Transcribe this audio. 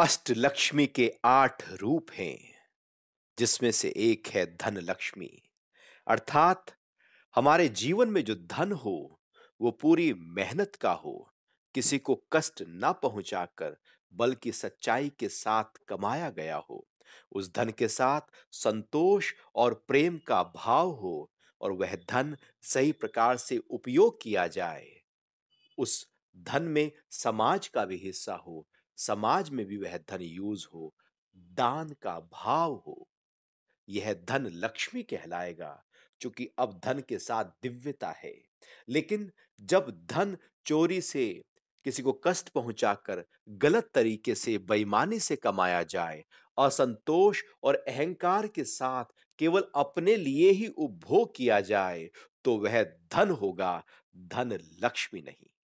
अष्टलक्ष्मी के आठ रूप हैं जिसमें से एक है धन लक्ष्मी अर्थात हमारे जीवन में जो धन हो वो पूरी मेहनत का हो किसी को कष्ट ना पहुंचाकर बल्कि सच्चाई के साथ कमाया गया हो उस धन के साथ संतोष और प्रेम का भाव हो और वह धन सही प्रकार से उपयोग किया जाए उस धन में समाज का भी हिस्सा हो समाज में भी वह धन यूज हो दान का भाव हो यह धन लक्ष्मी कहलाएगा क्योंकि अब धन के साथ दिव्यता है लेकिन जब धन चोरी से किसी को कष्ट पहुंचाकर गलत तरीके से बेईमानी से कमाया जाए असंतोष और अहंकार के साथ केवल अपने लिए ही उपभोग किया जाए तो वह धन होगा धन लक्ष्मी नहीं